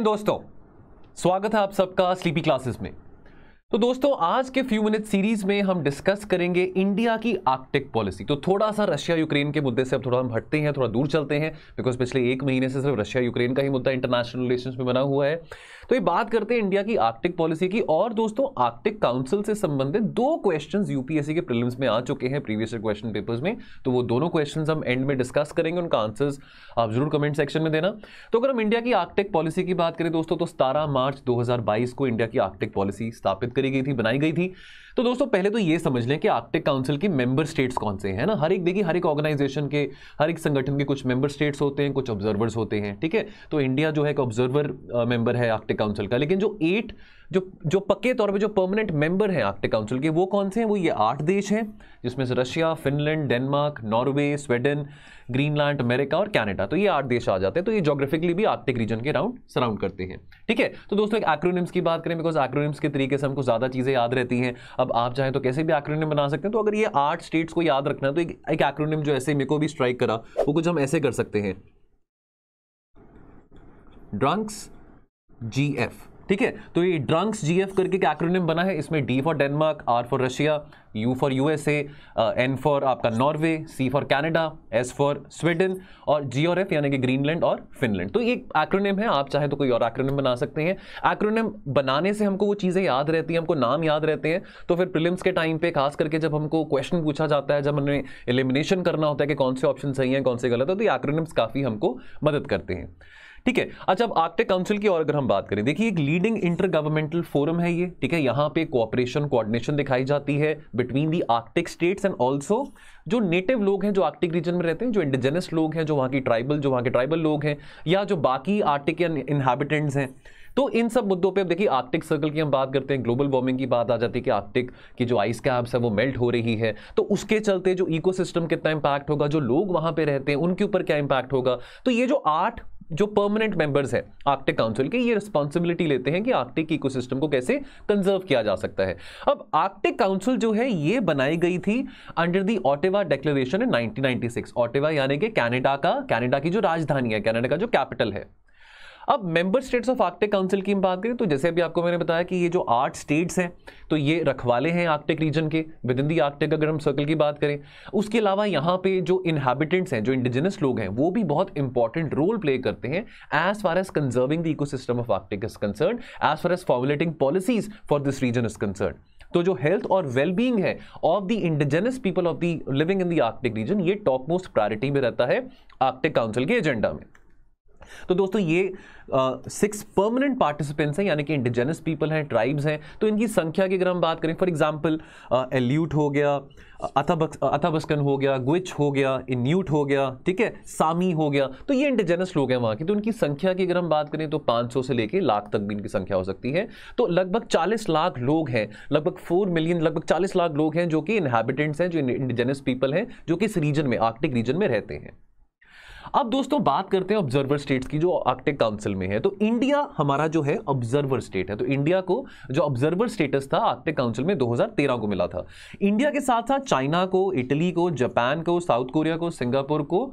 Morning दोस्तों स्वागत है आप सबका स्लीपी क्लासेस में तो दोस्तों आज के फ्यू मिनट सीरीज में हम डिस्कस करेंगे इंडिया की आर्कटिक पॉलिसी तो थोड़ा सा रशिया यूक्रेन के मुद्दे से अब थोड़ा हम हटते हैं थोड़ा दूर चलते हैं बिकॉज पिछले एक महीने से सिर्फ रशिया यूक्रेन का ही मुद्दा इंटरनेशनल रिलेशन में बना हुआ है तो ये बात करते हैं इंडिया की आर्कटिक पॉलिसी की और दोस्तों आर्कटिक काउंसिल से संबंधित दो क्वेश्चन यूपीएससी के प्रिलिम्स में आ चुके हैं प्रीवियस क्वेश्चन पेपर्स में तो वो दोनों क्वेश्चन हम एंड में डिस्कस करेंगे उनका आंसर्स आप जरूर कमेंट सेक्शन में देना तो अगर हम इंडिया की आर्कटिक पॉलिसी की बात करें दोस्तों तो सतारह मार्च दो को इंडिया की आर्कटिक पॉलिसी स्थापित करी गई थी बनाई गई थी तो दोस्तों पहले तो ये समझ लें कि आर्कटिक काउंसिल के मेंबर स्टेट्स कौन से हैं ना हर एक देखिए हर एक ऑर्गेनाइजेशन के हर एक संगठन के कुछ मेंबर स्टेट्स होते हैं कुछ ऑब्जर्वर्स होते हैं ठीक है तो इंडिया जो है एक ऑब्जर्वर मेंबर है आर्कटिक काउंसिल का लेकिन जो एट जो जो पक्के तौर पे जो परमानेंट मेंबर हैं आर्कटिक काउंसिल के वो कौन से हैं वो ये आठ देश हैं जिसमें से Russia Finland Denmark Norway Sweden Greenland America और कनाडा तो ये आठ देश आ जाते हैं तो ये जोग्राफिकली भी आर्कटिक रीजन के राउंड सराउंड करते हैं ठीक है तो दोस्तों एक एक्रोनिम्स की बात करें बिकॉज एक्रोनिम्स के तरीके से हमको ज़्यादा चीज़ें याद रहती हैं अब आप चाहें तो कैसे भी एक्रोनिम बना सकते हैं तो अगर ये आठ स्टेट्स को याद रखना है तो एक एक्रोनिम जो ऐसे मेको भी स्ट्राइक करा वो कुछ हम ऐसे कर सकते हैं ड्रंक्स जी एफ ठीक है तो ये ड्रंक्स जी एफ करके क्या एक्रोनिम बना है इसमें D for Denmark R for Russia U for USA N for आपका Norway C for Canada S for Sweden और जी और एफ यानी कि ग्रीनलैंड और फिनलैंड तो ये एक्रोनिम है आप चाहे तो कोई और एक्रोनिम बना सकते हैं एक्रोनिम बनाने से हमको वो चीज़ें याद रहती हैं हमको नाम याद रहते हैं तो फिर प्रिलिम्स के टाइम पे खास करके जब हमको क्वेश्चन पूछा जाता है जब हमें एलिमिनेशन करना होता है कि कौन से ऑप्शन सही हैं कौन से गलत है तो ये एक्रोनिम्स काफ़ी हमको मदद करते हैं ठीक है अच्छा अब आर्कटिक काउंसिल की और अगर हम बात करें देखिए एक लीडिंग इंटर गवर्नमेंटल फोरम है ये ठीक है यहाँ पे कोऑपरेशन कोऑर्डिनेशन दिखाई जाती है between the Arctic states and also जो नेटिव लोग हैं जो आर्कटिक रीजन में रहते हैं जो इंडिजेनस लोग हैं जो वहाँ की ट्राइबल जो वहाँ के ट्राइबल लोग हैं या जो बाकी आर्टिक इन्हाबिटेंट्स हैं तो इन सब मुद्दों पे अब देखिए आर्कटिक सर्कल की हम बात करते हैं ग्लोबल वार्मिंग की बात आ जाती है कि आर्कटिक की जो आइस कैप्स है वो मेल्ट हो रही है तो उसके चलते जो इकोसिस्टम कितना इंपैक्ट होगा जो लोग वहां पे रहते हैं उनके ऊपर क्या इंपैक्ट होगा तो ये जो आठ जो परमानेंट मेंबर्स हैं आर्कटिक काउंसिल के ये रिस्पॉन्सिबिलिटी लेते हैं कि आर्कटिक इकोसिस्टम को कैसे कंजर्व किया जा सकता है अब आर्कटिक काउंसिल जो है ये बनाई गई थी अंडर दी ऑटेवा डेक्लेन इन 1996 ऑटेवा यानी कि कैनेडा का कैनेडा की जो राजधानी है कैनेडा का जो कैपिटल है अब member states of Arctic council की बात करें तो जैसे अभी आपको मैंने बताया कि ये जो आठ स्टेट्स हैं तो ये रखवाले हैं आर्कटिक रीजन के विद इन दी आर्कटिक अगर हम सर्कल की बात करें उसके अलावा यहाँ पे जो इनहैबिटेंट्स हैं जो इंडिजिनस लोग हैं वो भी बहुत इंपॉर्टेंट रोल प्ले करते हैं as far as conserving the system of Arctic is concern as far as formulating policies for this region is concern तो जो हेल्थ और वेलबींग है of the indigenous people of the living in the Arctic region ये top most priority में रहता है Arctic council के agenda में तो दोस्तों ये सिक्स परमानेंट पार्टिसिपेंट्स हैं यानी कि इंडिजेनस पीपल हैं ट्राइब्स हैं तो इनकी संख्या की अगर हम बात करें फॉर एग्जाम्पल एल्यूट हो गया अथाबक अथाबस्कन हो गया ग्विच हो गया इन्यूट हो गया ठीक है सामी हो गया तो ये इंडिजेनस लोग हैं वहाँ के तो उनकी संख्या की अगर हम बात करें तो 500 से लेके लाख तक भी इनकी संख्या हो सकती है तो लगभग 40 लाख लोग हैं लगभग 4 मिलियन लगभग 40 लाख लोग हैं जो कि इनहेबिटेंट्स हैं जो इंडिजेनस पीपल हैं जो कि इस रीजन में आर्टिक रीजन में रहते हैं अब दोस्तों बात करते हैं ऑब्जर्वर स्टेट्स की जो आर्कटिक काउंसिल में है तो इंडिया हमारा जो है ऑब्जर्वर स्टेट है तो इंडिया को जो ऑब्जर्वर स्टेटस था आर्कटिक काउंसिल में 2013 को मिला था इंडिया के साथ साथ चाइना को इटली को जापान को साउथ कोरिया को सिंगापुर को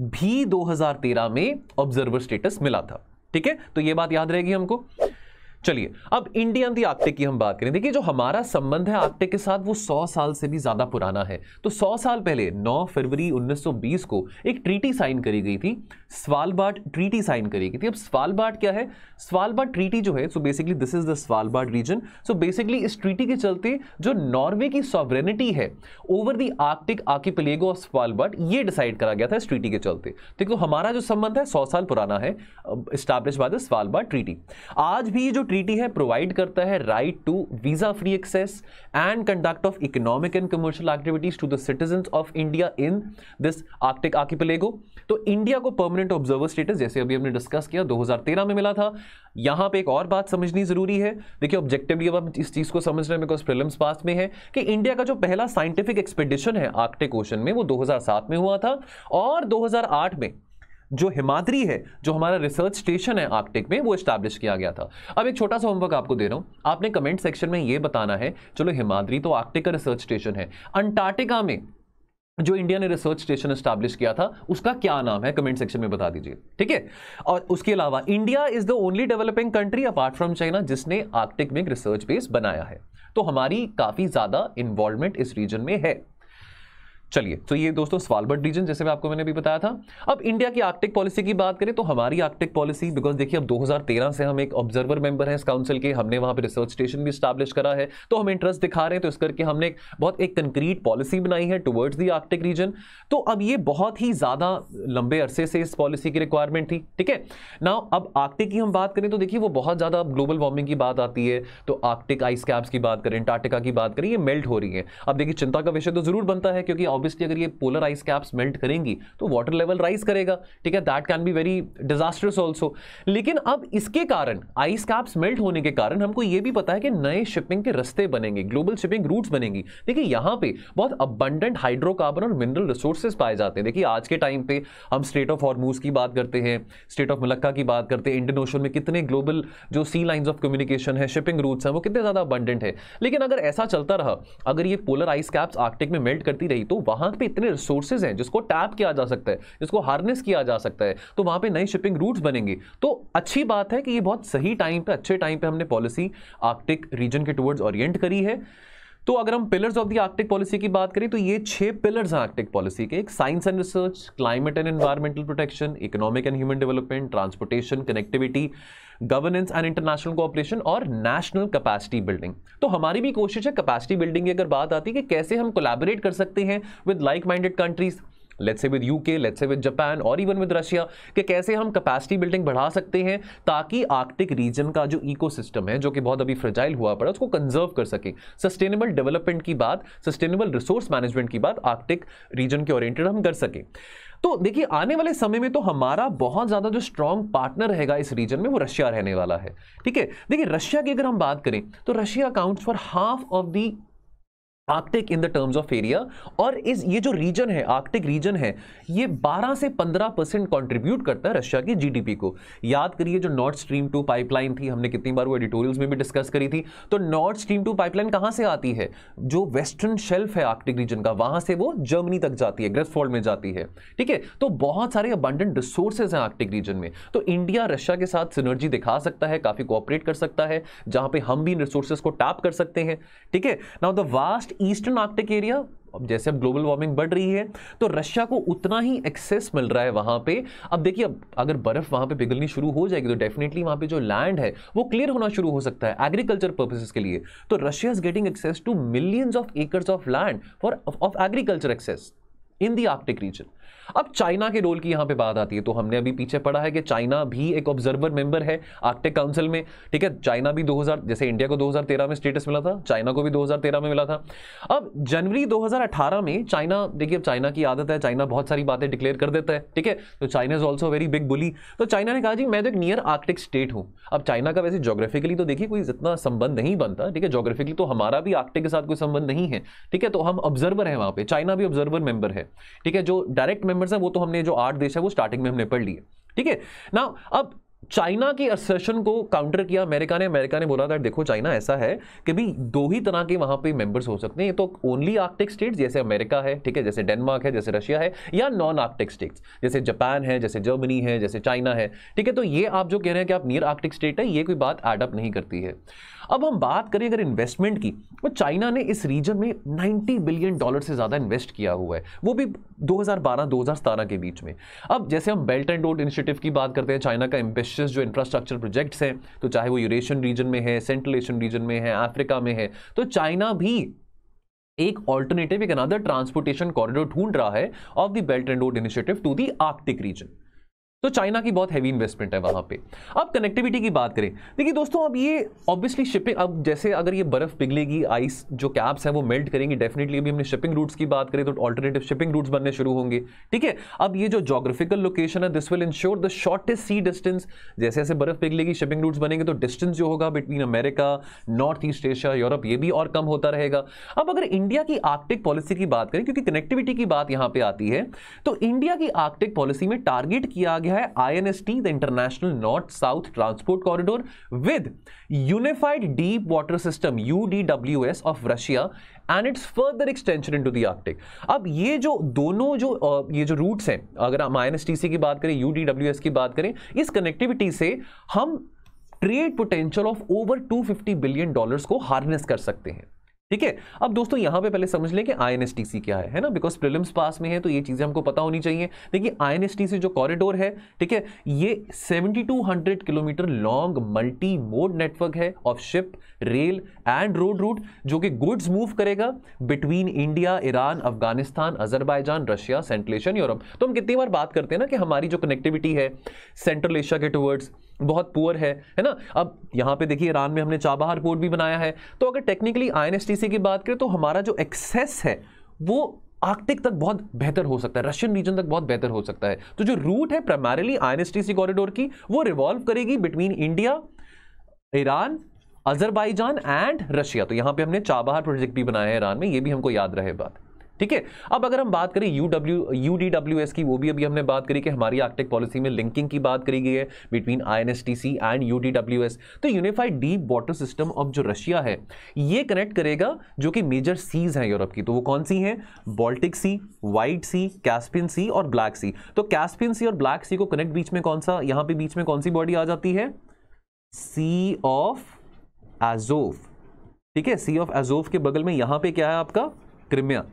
भी 2013 में ऑब्जर्वर स्टेटस मिला था ठीक है तो ये बात याद रहेगी हमको चलिए अब इंडियन दी आर्कटिक की हम बात करें देखिए जो हमारा संबंध है आर्कटिक के साथ वो 100 साल से भी ज़्यादा पुराना है तो 100 साल पहले 9 फरवरी 1920 को एक ट्रीटी साइन करी गई थी स्वालबार्ड ट्रीटी साइन करी गई थी अब स्वालबार्ड क्या है स्वालबार्ड ट्रीटी जो है so basically this is the Svalbard region so basically इस ट्रीटी के चलते जो नॉर्वे की सॉवरेनिटी है over the Arctic archipelago of Svalbard ये डिसाइड करा गया था इस ट्रीटी के चलते देखो तो हमारा जो संबंध है सौ साल पुराना है establish by the Svalbard treaty आज भी जो ट्रीटी है प्रोवाइड करता है right to visa free access and conduct of economic and commercial activities to the citizen of India in this Arctic archipelago तो इंडिया को परमानेंट ऑब्जर्वर स्टेटस जैसे अभी हमने डिस्कस किया 2013 में मिला था यहां पे एक और बात समझनी ज़रूरी है देखिए ऑब्जेक्टिवली अब हम इस चीज़ को समझ रहे हैं बिकॉज प्रिलिम्स पास में है कि इंडिया का जो पहला साइंटिफिक एक्सपेडिशन है आर्टिक ओशन में वो 2007 में हुआ था और 2008 में जो हिमाद्री है जो हमारा रिसर्च स्टेशन है आर्कटिक में वो स्टैब्लिश किया गया था अब एक छोटा सा होमवर्क आपको दे रहा हूँ आपने कमेंट सेक्शन में ये बताना है चलो हिमाद्री तो आर्कटिक का रिसर्च स्टेशन है अंटार्कटिका में जो इंडिया ने रिसर्च स्टेशन स्टैब्लिश किया था उसका क्या नाम है कमेंट सेक्शन में बता दीजिए ठीक है और उसके अलावा India is the only developing country apart from China जिसने आर्कटिक में रिसर्च बेस बनाया है तो हमारी काफ़ी ज़्यादा इन्वॉल्वमेंट इस रीजन में है चलिए तो ये दोस्तों स्वालबर्ड रीजन जैसे मैं आपको मैंने अभी बताया था अब इंडिया की आर्टिक पॉलिसी की बात करें तो हमारी आर्टिक पॉलिसी बिकॉज देखिए अब 2013 से हम एक ऑब्जर्वर मेंबर हैं इस काउंसिल के हमने वहाँ पे रिसर्च स्टेशन भी स्टैब्लिश करा है तो हम इंटरेस्ट दिखा रहे हैं तो इस करके हमने एक बहुत एक कंक्रीट पॉलिसी बनाई है टुवर्ड्स दी आर्टिक रीजन तो अब ये बहुत ही ज़्यादा लंबे अरसे से इस पॉलिसी की रिक्वायरमेंट थी ठीक है ना अब आर्टिक की हम बात करें तो देखिए वो बहुत ज़्यादा ग्लोबल वार्मिंग की बात आती है तो आर्टिक आइस कैप्स की बात करें अंटार्टिका की बात करें ये मेल्ट हो रही है अब देखिए चिंता का विषय तो ज़रूर बनता है क्योंकि ऑब्वियसली अगर ये पोलर आइस कैप्स मेल्ट करेंगी तो वाटर लेवल राइज करेगा ठीक है that can be very disasters also लेकिन अब इसके कारण आइस कैप्स मेल्ट होने के कारण हमको ये भी पता है कि नए शिपिंग के रस्ते बनेंगे ग्लोबल शिपिंग रूट्स बनेंगी देखिए यहाँ पे बहुत अबंडेंट हाइड्रोकार्बन और मिनरल रिसोर्सेज पाए जाते हैं देखिए आज के टाइम पे हम स्टेट ऑफ हॉर्मूज की बात करते हैं स्टेट ऑफ मलक्का की बात करते हैं इंडियन ओशन में कितने ग्लोबल जो सी लाइन्स ऑफ कम्युनिकेशन है शिपिंग रूट्स हैं वो कितने ज़्यादा अबंडेंट है लेकिन अगर ऐसा चलता रहा अगर ये पोलर आइस कैप्स आर्टिक में मेल्ट करती रही तो वहां पे इतने रिसोर्सेज हैं जिसको टैप किया जा सकता है जिसको हार्नेस किया जा सकता है तो वहां पे नई शिपिंग रूट्स बनेंगी तो अच्छी बात है कि ये बहुत सही टाइम पे अच्छे टाइम पे हमने पॉलिसी आर्कटिक रीजन के टूवर्ड्स ओरिएंट करी है तो अगर हम pillars of the Arctic policy की बात करें तो ये छह पिलर्स हैं आर्टिक पॉलिसी के एक science and research climate and environmental protection economic and human development transportation connectivity governance and international cooperation और नेशनल कैपेसिटी बिल्डिंग तो हमारी भी कोशिश है कैपेसिटी बिल्डिंग की अगर बात आती है कि कैसे हम कोलैबोरेट कर सकते हैं with like minded countries let's say with UK let's say with Japan और इवन विद रशिया कि कैसे हम कैपेसिटी बिल्डिंग बढ़ा सकते हैं ताकि आर्कटिक रीजन का जो इकोसिस्टम है जो कि बहुत अभी फ्रेजाइल हुआ पड़ा उसको कंजर्व कर सके सस्टेनेबल डेवलपमेंट की बात सस्टेनेबल रिसोर्स मैनेजमेंट की बात आर्कटिक रीजन के ओरिएंटेड हम कर सकें तो देखिए आने वाले समय में तो हमारा बहुत ज़्यादा जो स्ट्रॉन्ग पार्टनर रहेगा इस रीजन में वो रशिया रहने वाला है ठीक है देखिए रशिया की अगर हम बात करें तो Russia accounts for half of the Arctic in the terms of area और इस ये जो रीजन है आर्कटिक रीजन है ये 12 से 15 परसेंट कॉन्ट्रीब्यूट करता है रशिया की जीडीपी को याद करिए जो नॉर्थ स्ट्रीम टू पाइपलाइन थी हमने कितनी बार वो एडिटोरियल्स में भी डिस्कस करी थी तो नॉर्थ स्ट्रीम टू पाइपलाइन कहाँ से आती है जो वेस्टर्न शेल्फ है आर्कटिक रीजन का वहाँ से वो जर्मनी तक जाती है ग्रेसफॉल्ड में जाती है ठीक है तो बहुत सारे अबंडेंट रिसोर्सेज हैं आर्कटिक रीजन में तो इंडिया रशिया के साथ सिनर्जी दिखा सकता है काफ़ी कोऑपरेट कर सकता है जहाँ पर हम भी इन रिसोर्सेज को टैप कर सकते हैं ठीक है now the vast eastern Arctic area अब जैसे अब ग्लोबल वार्मिंग बढ़ रही है तो रशिया को उतना ही एक्सेस मिल रहा है वहां पे अब देखिए अब अगर बर्फ़ वहां पे पिघलनी शुरू हो जाएगी तो डेफिनेटली वहां पे जो लैंड है वो क्लियर होना शुरू हो सकता है एग्रीकल्चर पर्पसेस के लिए तो Russia is getting access to millions of acres of land for of agriculture access in the Arctic region अब चाइना के रोल की यहां पे बात आती है तो हमने अभी पीछे पढ़ा है कि चाइना भी एक ऑब्जर्वर मेंबर है आर्कटिक काउंसिल में ठीक है चाइना भी 2000 जैसे इंडिया को 2013 में स्टेटस मिला था चाइना को भी 2013 में मिला था अब जनवरी 2018 में चाइना देखिए अब चाइना की आदत है चाइना बहुत सारी बातें डिक्लेयर कर देता है ठीक है तो China is also very big bully तो चाइना ने कहा जी मैं तो एक नियर आर्टिक स्टेट हूँ अब चाइना का वैसे जोग्राफिकली तो देखिए कोई इतना संबंध नहीं बनता ठीक है जोग्राफिकली तो हमारा भी आर्टिक के साथ कोई संबंध नहीं है ठीक है तो हम ऑब्जर्वर है वहां पर चाइना भी ऑब्जर्वर मेंबर है ठीक है जो डायरेक्ट मेंबर्स हैं वो तो हमने जो आठ देश है वो स्टार्टिंग में हमने पढ़ लिए ठीक है ना अब चाइना की असर्शन को काउंटर किया अमेरिका ने अमेरिका ने बोला था देखो चाइना ऐसा है कि भी दो ही तरह के वहां पे मेंबर्स हो सकते हैं ये तो ओनली आर्कटिक स्टेट्स जैसे अमेरिका है ठीक है जैसे डेनमार्क है जैसे रशिया है या नॉन आर्कटिक स्टेट्स जैसे जापान है जैसे जर्मनी है जैसे चाइना है ठीक है तो ये आप जो कह रहे हैं कि आप नियर आर्कटिक स्टेट है ये कोई बात एडअप नहीं करती है अब हम बात करें अगर इन्वेस्टमेंट की तो चाइना ने इस रीजन में 90 बिलियन डॉलर से ज़्यादा इन्वेस्ट किया हुआ है वो भी 2012-2017 के बीच में अब जैसे हम बेल्ट एंड रोड इनिशिएटिव की बात करते हैं चाइना का एम्बिशियस जो इंफ्रास्ट्रक्चर प्रोजेक्ट्स हैं तो चाहे वो यूरेशियन रीजन में है सेंट्रल एशियन रीजन में है अफ्रीका में है तो चाइना भी एक ऑल्टरनेटिव एक अनदर ट्रांसपोर्टेशन कॉरिडोर ढूंढ रहा है of the belt and road initiative to the Arctic region तो चाइना की बहुत हैवी इन्वेस्टमेंट है वहाँ पे अब कनेक्टिविटी की बात करें देखिए दोस्तों अब ये ऑब्वियसली शिपिंग अब जैसे अगर ये बर्फ़ पिघलेगी आइस जो कैप्स हैं वो मेल्ट करेंगी डेफिनेटली अभी हमने शिपिंग रूट्स की बात करें तो ऑल्टरनेटिव शिपिंग रूट्स बनने शुरू होंगे ठीक है अब ये जो जोग्राफिकल लोकेशन है this will ensure the shortest sea distance जैसे जैसे बर्फ़ पिघलेगी शिपिंग रूट्स बनेंगे तो डिस्टेंस जो होगा between America north east Asia Europe ये भी और कम होता रहेगा अब अगर इंडिया की आर्टिक पॉलिसी की बात करें क्योंकि कनेक्टिविटी की बात यहाँ पर आती है तो इंडिया की आर्टिक पॉलिसी में टारगेट किया गया है INST the international north south transport corridor with unified deep water system UDWS of Russia and its further extension into the Arctic अब ये जो दोनों जो ये जो रूट्स हैं अगर हम आईएनएसटीसी की बात करें यूडीडब्ल्यूएस की बात करें इस कनेक्टिविटी से हम trade potential of over 250 billion dollars को हार्नेस कर सकते हैं ठीक है अब दोस्तों यहां पे पहले समझ लें कि सी क्या है है ना बिकॉज प्रिलिम्स पास में है तो ये चीज़ें हमको पता होनी चाहिए देखिए सी जो कॉरिडोर है ठीक है ये 7200 kilometre long multi mode network है of ship rail and road route जो कि गुड्स मूव करेगा between India Iran Afghanistan Azerbaijan Russia central Asian Europe तो हम कितनी बार बात करते हैं ना कि हमारी जो कनेक्टिविटी है सेंट्रल एशिया के टूवर्ड्स बहुत पुअर है है ना अब यहाँ पे देखिए ईरान में हमने चाबहार पोर्ट भी बनाया है तो अगर टेक्निकली आईएनएसटीसी की बात करें तो हमारा जो एक्सेस है वो आर्कटिक तक बहुत बेहतर हो सकता है रशियन रीजन तक बहुत बेहतर हो सकता है तो जो रूट है प्राइमरली आई कॉरिडोर की वो रिवॉल्व करेगी between India Iran Azerbaijan and Russia तो यहाँ पे हमने चाबहार प्रोजेक्ट भी बनाया है ईरान में ये भी हमको याद रहे बात ठीक है अब अगर हम बात करें U W U D W S की वो भी अभी हमने बात करी कि हमारी आर्टिक पॉलिसी में लिंकिंग की बात करी गई है between I N S T C and U D W S तो unified deep water system of जो रशिया है ये कनेक्ट करेगा जो कि मेजर सीज हैं यूरोप की तो वो कौन सी हैं Baltic sea white sea Caspian sea और ब्लैक सी तो कैस्पियन सी और ब्लैक सी को कनेक्ट बीच में कौन सा यहाँ पे बीच में कौन सी बॉडी आ जाती है सी ऑफ एजोव ठीक है सी ऑफ एजोव के बगल में यहाँ पे क्या है आपका क्रिमिया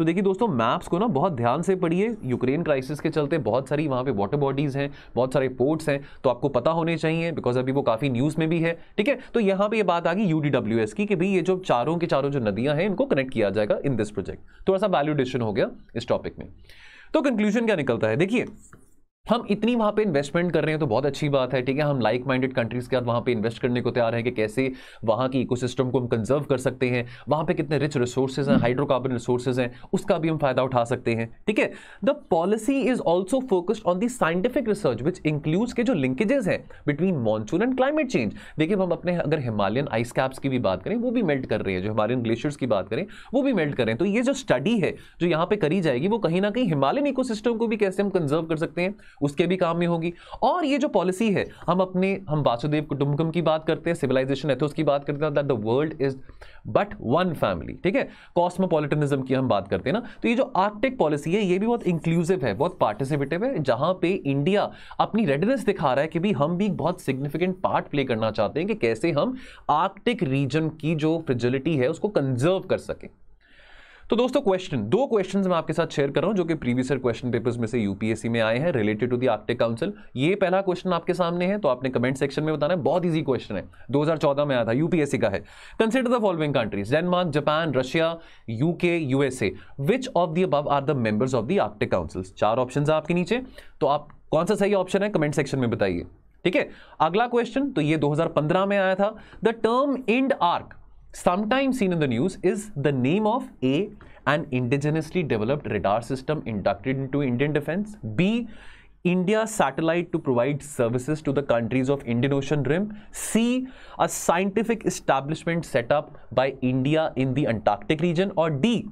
तो देखिए दोस्तों मैप्स को ना बहुत ध्यान से पढ़िए यूक्रेन क्राइसिस के चलते बहुत सारी वहाँ पे वाटर बॉडीज़ हैं बहुत सारे पोर्ट्स हैं तो आपको पता होने चाहिए बिकॉज अभी वो काफ़ी न्यूज़ में भी है ठीक है तो यहाँ पर ये बात आ गई यू की कि भाई ये जो चारों के चारों जो नदियाँ हैं इनको कनेक्ट किया जाएगा इन दिस प्रोजेक्ट थोड़ा सा वैल्यूडेशन हो गया इस टॉपिक में तो कंक्लूजन क्या निकलता है देखिए हम इतनी वहाँ पे इन्वेस्टमेंट कर रहे हैं तो बहुत अच्छी बात है ठीक है हम लाइक माइंडेड कंट्रीज के साथ वहां पे इन्वेस्ट करने को तैयार हैं कि कैसे वहाँ की इकोसिस्टम को हम कंजर्व कर सकते हैं वहाँ पे कितने रिच रिसोर्सेज हैं हाइड्रोकार्बन हम्म। रिसोर्सेज हैं उसका भी हम फायदा उठा सकते हैं ठीक है the policy is also focused on the scientific research which includes के जो लिंकेजेस हैं between monsoon and climate change देखिए हम अपने अगर हिमालयन आइस कैप्स की भी बात करें वो भी मेल्ट कर रहे हैं जो हिमालयन ग्लेशियर्स की बात करें वो भी मेल्ट कर रहे हैं तो ये जो स्टडी है जो यहाँ पे करी जाएगी वो कहीं ना कहीं हिमालयन इकोसिस्टम को भी कैसे हम कंजर्व कर सकते हैं उसके भी काम में होगी और ये जो पॉलिसी है हम अपने हम वासुदेव कुटुंबकम की बात करते हैं सिविलाइजेशन एथोस की बात करते हैं that the world is but one family ठीक है कॉस्मोपोलिटनिज्म की हम बात करते हैं ना तो ये जो आर्टिक पॉलिसी है ये भी बहुत इंक्लूसिव है बहुत पार्टिसिपेटिव है जहाँ पे इंडिया अपनी रेडनेस दिखा रहा है कि भी हम भी बहुत सिग्निफिकेंट पार्ट प्ले करना चाहते हैं कि कैसे हम आर्टिक रीजन की जो फ्रिजिलिटी है उसको कंजर्व कर सकें तो दोस्तों क्वेश्चन दो क्वेश्चन मैं आपके साथ शेयर कर रहा हूं जो कि प्रीवियस क्वेश्चन पेपर्स में से यूपीएससी में आए हैं related to the Arctic council ये पहला क्वेश्चन आपके सामने है तो आपने कमेंट सेक्शन में बताना है बहुत ईजी क्वेश्चन है 2014 में आया था यूपीएससी का है consider the following countries Denmark Japan Russia UK USA which of the अब are the members of the Arctic council चार ऑप्शन है आपके नीचे तो आप कौन सा सही ऑप्शन है कमेंट सेक्शन में बताइए ठीक है अगला क्वेश्चन तो ये 2015 में आया था the term IndARC sometimes seen in the news is the name of A, an indigenously developed radar system inducted into Indian defense, B, India satellite to provide services to the countries of Indian Ocean Rim, C, a scientific establishment set up by India in the Antarctic region, or D,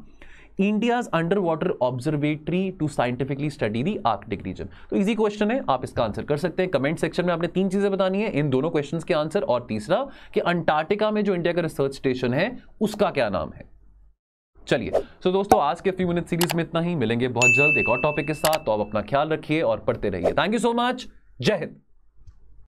India's under water observatory to scientifically study the Arctic region तो easy question है आप इसका answer कर सकते हैं comment section में आपने तीन चीज़ें बतानी है इन दोनों क्वेश्चन के आंसर और तीसरा कि अंटार्टिका में जो इंडिया का रिसर्च स्टेशन है उसका क्या नाम है चलिए सो so दोस्तों आज के फ्यू मिनट सीरीज में इतना ही मिलेंगे बहुत जल्द एक और टॉपिक के साथ तो आप अपना ख्याल रखिए और पढ़ते रहिए थैंक यू सो मच जय हिंद